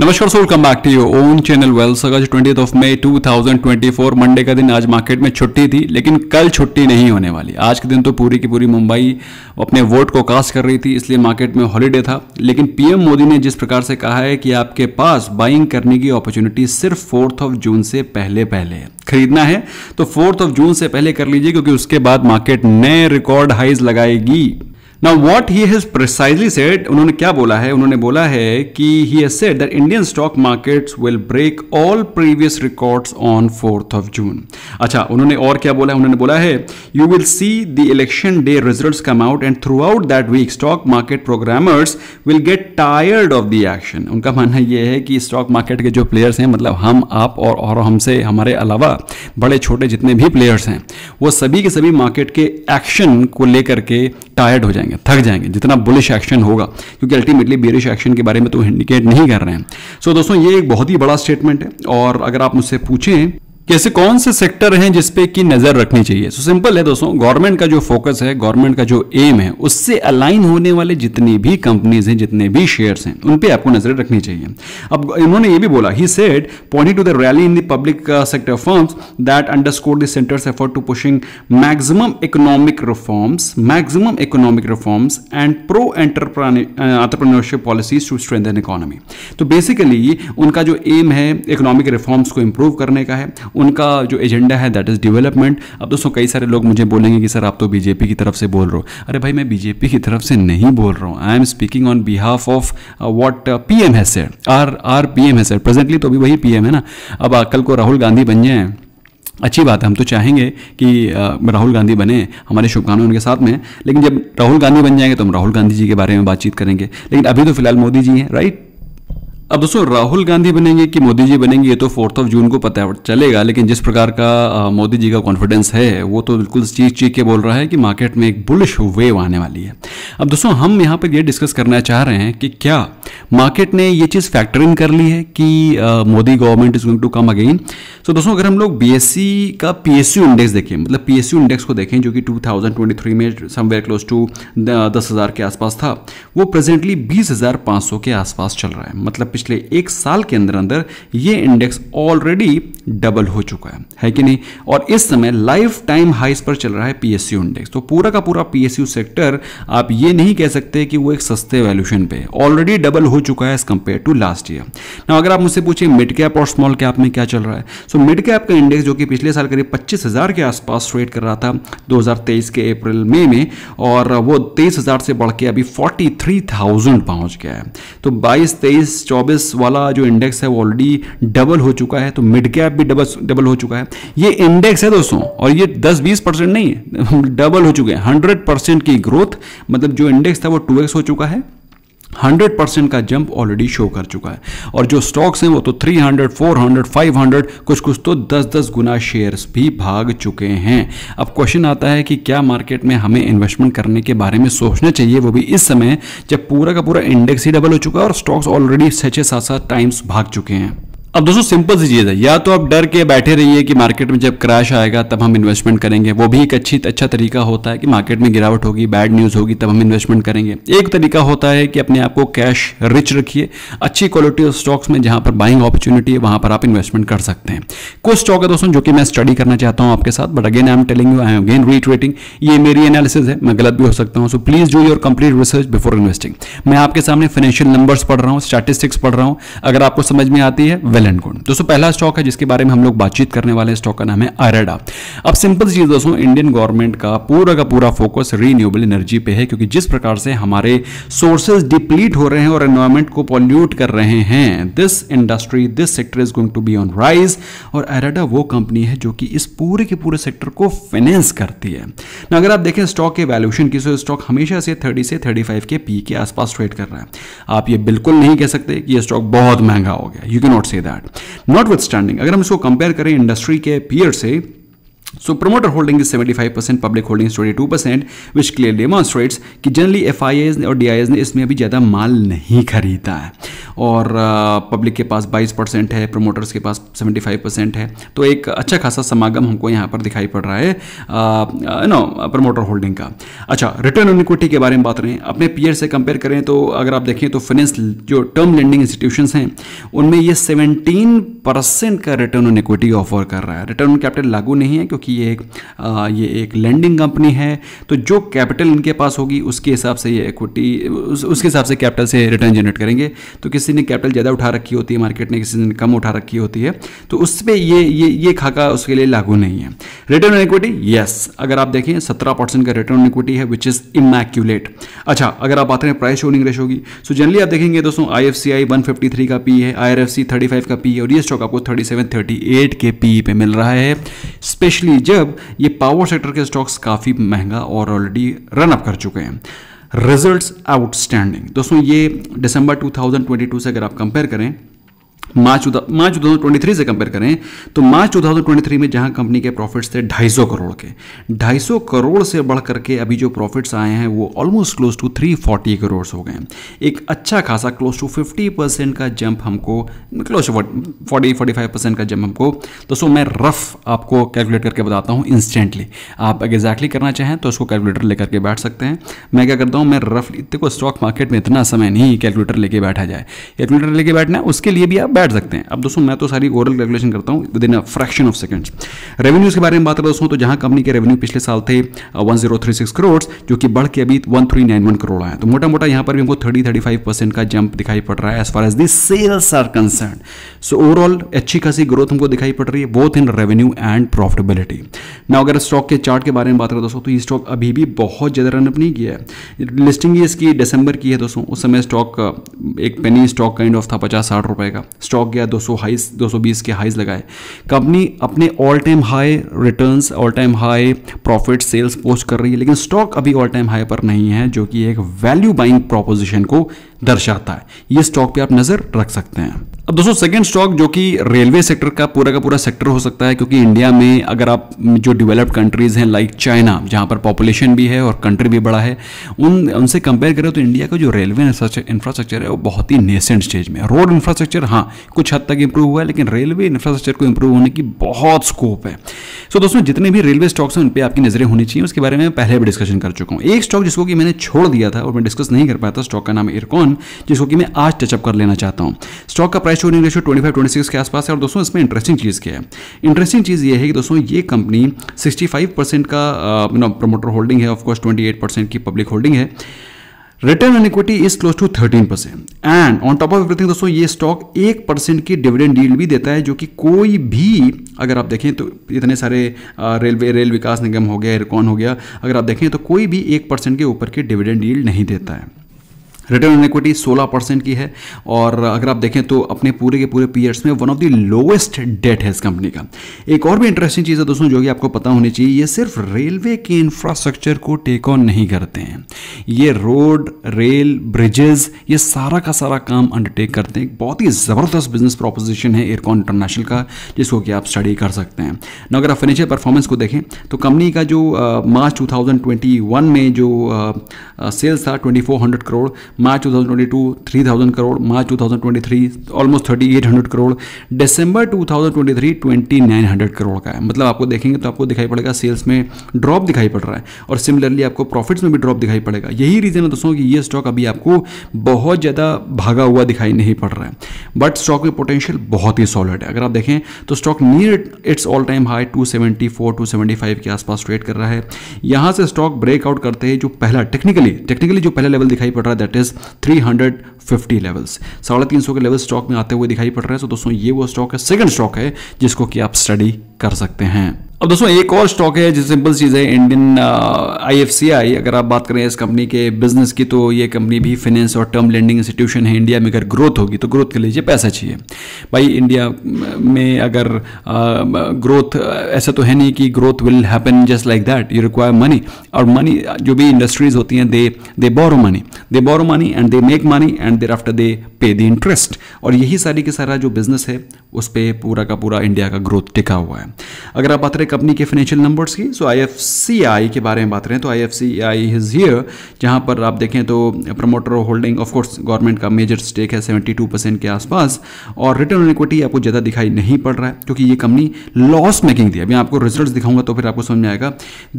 नमस्कार so welcome back to you own channel wells August twenty of May 2024 Monday का दिन आज market में छुट्टी थी लेकिन कल छुट्टी नहीं होने वाली आज के दिन तो पूरी की पूरी मुंबई अपने वोट को कास्ट कर रही थी इसलिए मार्केट में हॉलीडे था लेकिन पीएम मोदी ने जिस प्रकार से कहा है कि आपके पास बाइंग करने की अपॉर्चुनिटी सिर्फ फोर्थ ऑफ जून से पहले पहले है खरीदना है तो फोर्थ ऑफ जून से पहले कर लीजिए क्योंकि उसके बाद मार्केट नए रिकॉर्ड हाइज लगाएगी now what he has precisely said उन्होंने क्या बोला है उन्होंने बोला है कि he has said that Indian stock markets will break all previous records on fourth of June अच्छा उन्होंने और क्या बोला है उन्होंने बोला है you will see the election day result come out and throughout that week stock market programmers will get tired of the action उनका मानना यह है कि स्टॉक मार्केट के जो प्लेयर्स हैं मतलब हम आप और, और हमसे हमारे अलावा बड़े छोटे जितने भी प्लेयर्स हैं वो सभी के सभी मार्केट के एक्शन को लेकर के टायर्ड हो जाएंगे थक जाएंगे जितना बुलिश एक्शन होगा क्योंकि अल्टीमेटली बेरिश एक्शन के बारे में तो इंडिकेट नहीं कर रहे हैं सो so, दोस्तों ये एक बहुत ही बड़ा स्टेटमेंट है और अगर आप मुझसे पूछें कि ऐसे कौन से सेक्टर हैं जिसपे की नजर रखनी चाहिए सो so, सिंपल है दोस्तों गवर्नमेंट का जो फोकस है गवर्नमेंट का जो एम है उससे अलाइन होने वाले जितनी भी कंपनीज हैं जितने भी शेयर्स हैं उन पे आपको नजर रखनी चाहिए अब इन्होंने ये भी बोला he said pointing to the rally in the public sector firms that underscore the centre's effort to pushing maximum economic reforms maximum economic reforms and pro entrepreneurship policies to strengthen economy तो basically उनका जो M है economic reforms को improve करने का है उनका जो एजेंडा है दैट इज़ डेवलपमेंट अब दोस्तों कई सारे लोग मुझे बोलेंगे कि सर आप तो बीजेपी की तरफ से बोल रहे हो अरे भाई मैं बीजेपी की तरफ से नहीं बोल रहा हूँ I am speaking on behalf of what P M है sir R R P M है सर प्रेजेंटली तो अभी वही पी एम है ना अब कल को राहुल गांधी बन जाए अच्छी बात है हम तो चाहेंगे कि uh, राहुल गांधी बने हमारे शुभकामनाएं उनके साथ में लेकिन जब राहुल गांधी बन जाएंगे तो हम राहुल गांधी जी के बारे में बातचीत करेंगे लेकिन अभी तो फिलहाल मोदी जी हैं राइट अब दोस्तों राहुल गांधी बनेंगे कि मोदी जी बनेंगे ये तो फोर्थ ऑफ जून को पता चलेगा लेकिन जिस प्रकार का मोदी जी का कॉन्फिडेंस है वो तो बिल्कुल चीख चीख के बोल रहा है कि मार्केट में एक बुलिश वेव आने वाली है अब दोस्तों हम यहाँ पर ये डिस्कस करना चाह रहे हैं कि क्या मार्केट ने ये चीज़ फैक्टर इन कर ली है कि Modi government is going to come again so दोस्तों अगर हम लोग बीएससी का पीएसयू इंडेक्स देखें मतलब पी इंडेक्स को देखें जो कि 2023 में समवेयर क्लोज टू दस हज़ार के आसपास था वो प्रेजेंटली बीस हज़ार पाँच सौ के आसपास चल रहा है मतलब पिछले एक साल के अंदर अंदर ये इंडेक्स ऑलरेडी डबल हो चुका है है कि नहीं और इस समय लाइफ टाइम हाइस पर चल रहा है पीएसयू इंडेक्स तो पूरा का पूरा पीएसयू सेक्टर आप ये नहीं कह सकते कि वो एक सस्ते वैल्यूशन पे ऑलरेडी डबल डबल हो चुका है as compared to last year ना अगर आप मुझसे पूछिए मिड कैप और स्मॉल कैप में क्या चल रहा है सो मिड कैप का इंडेक्स जो कि पिछले साल करीब पच्चीस के आसपास ट्रेड कर रहा था दो के अप्रैल मे में में और वो तेईस से बढ़ के अभी फोर्टी थ्री थाउजेंड पहुँच गया है तो बाईस तेईस चौबीस वाला जो इंडेक्स है वो ऑलरेडी डबल हो चुका है तो मिड कैप भी डबल डबल हो चुका है ये इंडेक्स है दोस्तों और ये दस बीस परसेंट नहीं डबल हो चुके हैं हंड्रेड परसेंट की ग्रोथ मतलब जो इंडेक्स था वो टू हो चुका है हंड्रेड परसेंट का जंप ऑलरेडी शो कर चुका है और जो स्टॉक्स हैं वो तो three hundred four hundred five hundred कुछ कुछ तो दस दस गुना शेयर्स भी भाग चुके हैं अब क्वेश्चन आता है कि क्या मार्केट में हमें इन्वेस्टमेंट करने के बारे में सोचना चाहिए वो भी इस समय जब पूरा का पूरा इंडेक्स ही डबल हो चुका है और स्टॉक्स ऑलरेडी छः छः सात सात टाइम्स भाग चुके हैं अब दोस्तों सिंपल सी चीज़ है या तो आप डर के बैठे रहिए कि मार्केट में जब क्रैश आएगा तब हम इन्वेस्टमेंट करेंगे वो भी एक अच्छी अच्छा तरीका होता है कि मार्केट में गिरावट होगी बैड न्यूज़ होगी तब हम इन्वेस्टमेंट करेंगे एक तरीका होता है कि अपने आप को कैश रिच रखिए अच्छी क्वालिटी ऑफ स्टॉक्स में जहाँ पर बाइंग अपॉर्चुनिटी है वहाँ पर आप इन्वेस्टमेंट कर सकते हैं कुछ स्टॉक है दोस्तों जो कि मैं स्टडी करना चाहता हूँ आपके साथ but again I am telling you I am again reiterating ये मेरी एनालिसिस है मैं गलत भी हो सकता हूँ so please do your complete research before investing मैं आपके सामने फाइनेंशियल नंबर्स पढ़ रहा हूँ स्टैटिस्टिक्स पढ़ रहा हूँ अगर आपको समझ में आती है वेल एलन गुण दोस्तों पहला स्टॉक है जिसके बारे में हम लोग बातचीत करने वाले स्टॉक का नाम है अरेडा अब सिंपल चीज दोस्तों इंडियन गवर्नमेंट का पूरा का पूरा फोकस रीन्यूएबल एनर्जी पे है क्योंकि जिस प्रकार से हमारे सोर्सेज डिप्लीट हो रहे हैं और एनवायरमेंट को पॉल्यूट कर रहे हैं this industry this sector is going to be on rise और एरेडा वो कंपनी है जो कि इस पूरे के पूरे सेक्टर को फाइनेंस करती है ना अगर आप देखें स्टॉक के वैल्यूशन की स्टॉक तो हमेशा से थर्टी से थर्टी फाइव के पी के आसपास ट्रेड कर रहा है आप ये बिल्कुल नहीं कह सकते कि ये स्टॉक बहुत महंगा हो गया you can not say that that notwithstanding अगर हम इसको कंपेयर करें इंडस्ट्री के पीयर से so promoter holding is seventy five percent public holding twenty two percent which clearly demonstrates कि जनरली एफ आई एस और D I S ने इसमें अभी ज्यादा माल नहीं खरीदा है और पब्लिक के पास 22 परसेंट है प्रमोटर्स के पास 75 परसेंट है तो एक अच्छा खासा समागम हमको यहाँ पर दिखाई पड़ रहा है यू नो प्रमोटर होल्डिंग का अच्छा रिटर्न ऑन इक्विटी के बारे में बात करें अपने पीयर से कंपेयर करें तो अगर आप देखें तो फाइनेंस जो टर्म लेंडिंग इंस्टीट्यूशन हैं उनमें ये सेवनटीन परसेंट का रिटर्न ऑन इक्विटी ऑफर कर रहा है रिटर्न ऑन कैपिटल लागू नहीं है क्योंकि ये एक आ, ये एक लैंडिंग कंपनी है तो जो कैपिटल इनके पास होगी उसके हिसाब से ये इक्विटी उस, उसके हिसाब से कैपिटल से रिटर्न जनरेट करेंगे तो किस किसी ने कैपिटल ज़्यादा उठा रखी होती है मार्केट ने किसी ने कम उठा रखी होती है तो उस पर ये ये ये खाका उसके लिए लागू नहीं है रिटर्न ऑन इक्विटी यस अगर आप देखें सत्रह परसेंट का रिटर्न ऑन इक्विटी है विच इज़ इमैक्यूलेट अच्छा अगर आप बात करें प्राइस ओनिंग रेशो की सो जनरली आप देखेंगे दोस्तों I F C I one fifty three का पी है I R F C thirty five का पी है और ये स्टॉक आपको थर्टी सेवन थर्टी एट के पी पे मिल रहा है स्पेशली जब ये पावर सेक्टर के स्टॉक्स काफ़ी महंगा और ऑलरेडी रनअप कर चुके हैं रिजल्ट्स आउटस्टैंडिंग दोस्तों ये दिसंबर 2022 से अगर आप कंपेयर करें मार्च मार्च टू थ्री से कंपेयर करें तो मार्च थ्री में जहां कंपनी के प्रॉफिट्स थे सौ करोड़ के सौ करोड़ से बढ़ करके अभी जो प्रॉफिट्स आए हैं वो ऑलमोस्ट क्लोज टू 340 करोड़ हो गए एक अच्छा खासा क्लोज टू 50 परसेंट का जंप हमको close forty forty five percent का जंप हमको दोस्तों मैं रफ आपको कैलकुलेट करके बताता हूँ इंस्टेंटली आप एग्जैक्टली करना चाहें तो उसको कैलकुलेटर लेकर के बैठ सकते हैं मैं क्या करता हूँ मैं रफ देखो स्टॉक मार्केट में इतना समय नहीं कैलकुलेटर लेके बैठा जाए कैलकुलेटर लेके बैठना है उसके लिए भी आप बैठ सकते हैं अब दोस्तों मैं तो सारी ओरल कैलकुलेशन करता हूँ within a fraction of seconds revenues के बारे में बात करें दोस्तों तो जहां कंपनी के रेवेन्यू पिछले साल थे one zero three six crore जो कि बढ़ के अभी one three nine one crore आए तो मोटा मोटा यहाँ पर भी हमको थर्टी थर्टी फाइव परसेंट का जंप दिखाई पड़ रहा है as far as the sales are concern so overall अच्छी खासी ग्रोथ हमको दिखाई पड़ रही है both in revenue and profitability ना अगर स्टॉक के चार्ट के बारे में बात करें दोस्तों तो ये स्टॉक अभी भी बहुत ज़्यादा रनअप नहीं किया है लिस्टिंग इसकी दिसंबर की है दोस्तों उस समय स्टॉक uh, एक पेनी स्टॉक काइंड ऑफ था पचास साठ रुपए का स्टॉक गया 200 हाइस 220 के हाइज लगाए कंपनी अपने all time high returns all time high profit sales post कर रही है लेकिन स्टॉक अभी ऑल टाइम हाई पर नहीं है जो कि एक वैल्यू बाइंग प्रोपोजिशन को दर्शाता है ये स्टॉक पे आप नज़र रख सकते हैं अब दोस्तों सेकेंड स्टॉक जो कि रेलवे सेक्टर का पूरा का पूरा सेक्टर हो सकता है क्योंकि इंडिया में अगर आप जो डेवलप्ड कंट्रीज़ हैं लाइक चाइना जहां पर पॉपुलेशन भी है और कंट्री भी बड़ा है उन उनसे कंपेयर करें तो इंडिया का जो रेलवे इंफ्रास्ट्रक्चर है वो बहुत ही नेसेंट स्टेज में है रोड इंफ्रास्ट्रक्चर हाँ कुछ हद तक इंप्रूव हुआ है लेकिन रेलवे इंफ्रास्ट्रक्चर को इंप्रूव होने की बहुत स्कोप है सो दोस्तों जितने भी रेलवे स्टॉक्स हैं उन पर आपकी नज़रें होनी चाहिए उसके बारे में पहले भी डिस्कशन कर चुका हूँ एक स्टॉक जिसको कि मैंने छोड़ दिया था और मैं डिस्कस नहीं कर पाया था स्टॉक का नाम इरकॉन जिसको कि मैं आज टचअप कर लेना चाहता हूँ स्टॉक का price price to earning ratio twenty five के आसपास है और दोस्तों इसमें इंटरेस्टिंग चीज़ क्या है इंटरेस्टिंग चीज़ ये है कि दोस्तों ये कंपनी 65 परसेंट का नो प्रमोटर होल्डिंग है ऑफकोर्स ट्वेंटी एट परसेंट की पब्लिक होल्डिंग है return on equity is close to thirteen percent and on top of everything दोस्तों ये स्टॉक एक परसेंट की डिविडेंड डील भी देता है जो कि कोई भी अगर आप देखें तो इतने सारे रेलवे uh, रेल विकास निगम हो गया एयरकॉन हो गया अगर आप देखें तो कोई भी एक परसेंट के ऊपर की डिविडेंड डील नहीं देता है रिटर्न ऑन इक्विटी 16 परसेंट की है और अगर आप देखें तो अपने पूरे के पूरे पीरियड्स में one of the lowest debt है इस कंपनी का एक और भी इंटरेस्टिंग चीज़ है दोस्तों जो कि आपको पता होनी चाहिए ये सिर्फ रेलवे के इंफ्रास्ट्रक्चर को टेक ऑन नहीं करते हैं ये रोड रेल ब्रिजेस ये सारा का सारा काम अंडरटेक करते हैं बहुत ही ज़बरदस्त बिजनेस प्रोपोजिशन है एयरकॉन इंटरनेशनल का जिसको कि आप स्टडी कर सकते हैं ना अगर आप फाइनेंशियल परफॉर्मेंस को देखें तो कंपनी का जो मार्च टू में जो सेल्स था twenty crore March 2022 3000 crore March 2023 almost 3800 crore दिसंबर 2023 2900 करोड़ का है मतलब आपको देखेंगे तो आपको दिखाई पड़ेगा सेल्स में ड्रॉप दिखाई पड़ रहा है और सिमिलरली आपको प्रॉफिट्स में भी ड्रॉप दिखाई पड़ेगा यही रीज़न है दोस्तों कि ये स्टॉक अभी आपको बहुत ज़्यादा भागा हुआ दिखाई नहीं पड़ रहा है बट स्टॉक में पोटेंशियल बहुत ही सॉलिड है अगर आप देखें तो stock near its all time high two seventy के आसपास ट्रेड कर रहा है यहाँ से स्टॉक ब्रेकआउट करते हैं जो पहला टेक्निकली टेक्निकली जो पहला लेवल दिखाई पड़ रहा है दैट इज इज 350 लेवल्स साढ़े तीन सौ के लेवल स्टॉक में आते हुए दिखाई पड़ रहे हैं तो दोस्तों ये वो स्टॉक है सेकंड स्टॉक है जिसको कि आप स्टडी कर सकते हैं अब दोस्तों एक और स्टॉक है जो सिंपल चीज़ है इंडियन आईएफसीआई uh, अगर आप बात करें इस कंपनी के बिजनेस की तो ये कंपनी भी फाइनेंस और टर्म लेंडिंग इंस्टीट्यूशन है इंडिया में अगर ग्रोथ होगी तो ग्रोथ के लिए पैसा चाहिए भाई इंडिया में अगर ग्रोथ uh, ऐसा तो है नहीं कि growth will happen just like that you require money और मनी जो भी इंडस्ट्रीज होती हैं they they borrow money they borrow money and they make money and thereafter they pay the interest और यही सारी के सारा जो बिजनेस है उस पर पूरा का पूरा इंडिया का ग्रोथ टिका हुआ है अगर आप बात करें कंपनी के फाइनेंशियल नंबर्स की सो आई के बारे में बात करें तो I F C I is here जहाँ पर आप देखें तो promoter holding of course government का मेजर स्टेक है 72 परसेंट के आसपास और रिटर्न ऑन इक्विटी आपको ज़्यादा दिखाई नहीं पड़ रहा है क्योंकि ये कंपनी लॉस मेकिंग थी अभी आपको रिजल्ट दिखाऊंगा तो फिर आपको समझ में आएगा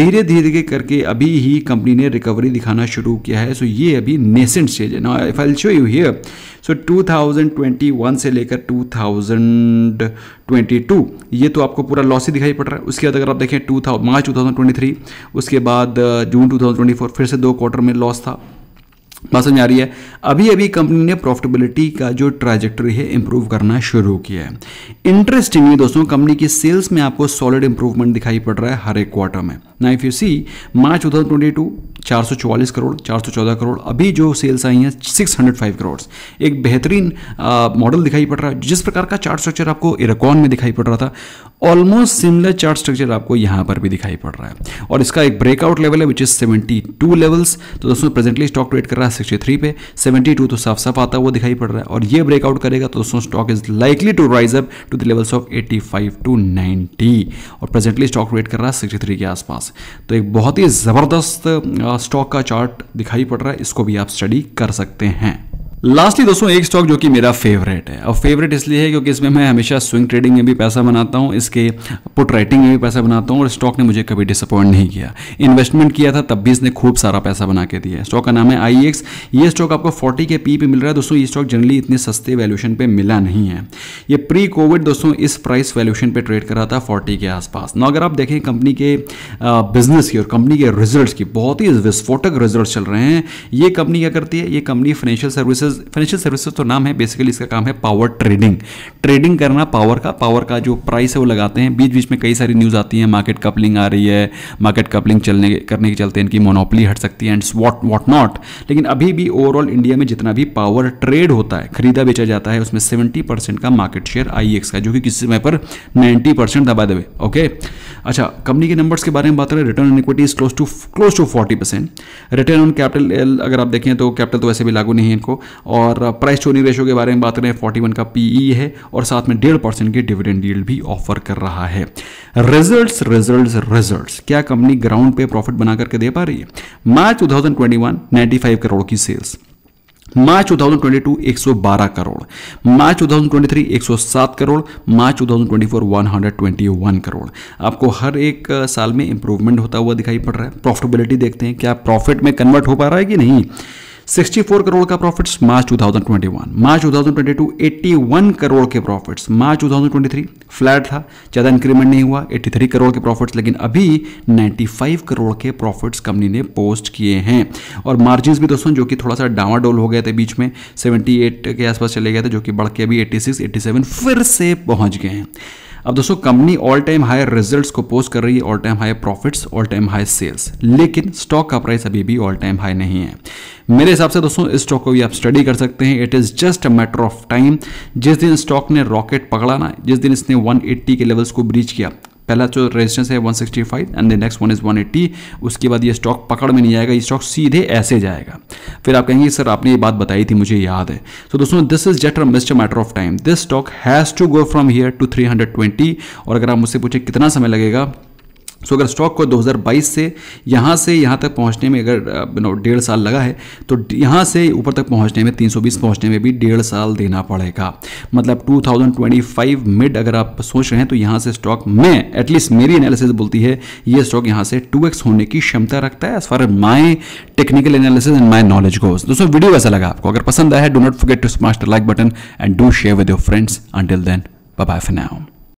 धीरे धीरे करके अभी ही कंपनी ने रिकवरी दिखाना शुरू किया है सो ये अभी नेसेंट स्टेज है ना if I show you here so 2021 से लेकर 2000 2022 ये तो आपको पूरा लॉस ही दिखाई पड़ रहा है उसके बाद अगर आप देखें टू मार्च 2023 उसके बाद जून 2024 फिर से दो क्वार्टर में लॉस था बात समझ आ रही है अभी अभी कंपनी ने प्रॉफिटेबिलिटी का जो ट्राजेक्टरी है इंप्रूव करना शुरू किया है इंटरेस्टिंगली दोस्तों कंपनी की सेल्स में आपको सॉलिड इंप्रूवमेंट दिखाई पड़ रहा है हर एक क्वार्टर में ना if you see March two thousand twenty two चार सौ चौवालीस करोड़ चार सौ चौदह करोड़ अभी जो सेल्स आई हैं सिक्स हंड्रेड फाइव करोड़ एक बेहतरीन मॉडल दिखाई पड़ रहा है जिस प्रकार का चार्ट स्ट्रक्चर आपको इरेकॉन में दिखाई पड़ रहा था ऑलमोस्ट सिमिलर चार्ट स्ट्रक्चर आपको यहाँ पर भी दिखाई पड़ रहा है और इसका एक ब्रेकआउट लेवल है which is seventy two levels तो दोस्तों प्रेजेंटली स्टॉक ट्रेड कर रहा है है थ्री पे सेवेंटी टू तो साफ साफ आता हुआ दिखाई पड़ रहा है और ये ब्रेकआउट करेगा तो दोस्तों stock is likely to rise up to the levels of eighty five to ninety और प्रेजेंटली स्टॉक रेट कर रहा है सिक्सटी थ्री के आसपास तो एक बहुत ही ज़बरदस्त स्टॉक का चार्ट दिखाई पड़ रहा है इसको भी आप स्टडी कर सकते हैं लास्टली दोस्तों एक स्टॉक जो कि मेरा फेवरेट है और फेवरेट इसलिए है क्योंकि इसमें मैं हमेशा स्विंग ट्रेडिंग में भी पैसा बनाता हूँ इसके पुट राइटिंग में भी पैसा बनाता हूँ और स्टॉक ने मुझे कभी डिसअपॉइंट नहीं किया इन्वेस्टमेंट किया था तब भी इसने खूब सारा पैसा बना के दिया स्टॉक का नाम है आई e ये स्टॉक आपको फोर्टी के पी पे मिल रहा है दोस्तों ये स्टॉक जनरली इतने सस्ते वैल्यूशन पर मिला नहीं है ये प्री कोविड दोस्तों इस प्राइस वैल्यूशन पर ट्रेड कर रहा था फोर्टी के आसपास ना अगर आप देखें कंपनी के बिजनेस की और कंपनी के रिजल्ट की बहुत ही विस्फोटक रिजल्ट चल रहे हैं ये कंपनी क्या करती है ये company financial services services financial services तो नाम है बेसिकली इसका काम है पावर ट्रेडिंग ट्रेडिंग करना पावर का पावर का जो प्राइस है वो लगाते हैं बीच बीच में कई सारी न्यूज़ आती हैं मार्केट कपलिंग आ रही है मार्केट कपलिंग चलने करने के चलते इनकी मोनोपली हट सकती है एंड वॉट वॉट नॉट लेकिन अभी भी ओवरऑल इंडिया में जितना भी पावर ट्रेड होता है खरीदा बेचा जाता है उसमें सेवेंटी का मार्केट शेयर आई का जो कि किसी समय पर नाइन्टी परसेंट दबा दबे ओके okay? अच्छा कंपनी के नंबर्स के बारे में बात करें return on equity is close to close to forty percent return on capital अगर आप देखें तो कैपिटल तो वैसे भी लागू नहीं है इनको और प्राइस चोरी रेशो के बारे में बात करें फोर्टी वन का पीई e है और साथ में डेढ़ परसेंट की डिविडेंड डील भी ऑफर कर रहा है रिजल्ट रिजल्ट रिजल्ट क्या कंपनी ग्राउंड पे प्रॉफिट बना करके दे पा रही है March two thousand twenty one ninety five crore की sales March 2022 112 crore March 2023 107 crore March 2024 121 crore आपको हर एक साल में इंप्रूवमेंट होता हुआ दिखाई पड़ रहा है प्रॉफिटेबिलिटी देखते हैं क्या प्रॉफिट में कन्वर्ट हो पा रहा है कि नहीं 64 करोड़ का प्रॉफिट्स मार्च 2021 मार्च 2022 81 करोड़ के प्रॉफिट्स मार्च 2023 फ्लैट था ज़्यादा इंक्रीमेंट नहीं हुआ 83 करोड़ के प्रॉफिट्स लेकिन अभी 95 करोड़ के प्रॉफिट्स कंपनी ने पोस्ट किए हैं और मार्जिन भी दोस्तों जो कि थोड़ा सा डावाडोल हो गए थे बीच में 78 के आसपास चले गए थे जो कि बढ़ के अभी 86, 87 फिर से पहुंच गए हैं अब दोस्तों company all time high results को पोस्ट कर रही है all time high profits all time high sales लेकिन स्टॉक का प्राइस अभी भी ऑल टाइम हाई नहीं है मेरे हिसाब से दोस्तों इस स्टॉक को भी आप स्टडी कर सकते हैं it is just a matter of time जिस दिन स्टॉक ने रॉकेट पकड़ा ना जिस दिन इसने 180 के लेवल्स को ब्रीच किया पहला जो रेजिस्टेंस है 165 and the next one is 180 उसके बाद ये स्टॉक पकड़ में नहीं आएगा ये स्टॉक सीधे ऐसे जाएगा फिर आप कहेंगे सर आपने ये बात बताई थी मुझे याद है सो तो so, दोस्तों this is just a mist matter of time this stock has to go from here to 320 और अगर आप मुझसे पूछे कितना समय लगेगा सो अगर स्टॉक को 2022 से यहाँ से यहाँ तक पहुँचने में अगर नो डेढ़ साल लगा है तो यहाँ से ऊपर तक पहुँचने में 320 पहुँचने में भी डेढ़ साल देना पड़ेगा मतलब 2025 मिड अगर आप सोच रहे हैं तो यहाँ से स्टॉक में एटलीस्ट मेरी एनालिसिस बोलती है ये स्टॉक यहाँ से 2x होने की क्षमता रखता है as far my technical analysis and my knowledge goes दोस्तों वीडियो कैसा लगा आपको अगर पसंद आया do not forget to smart like button and do share with your friends until then bye bye for now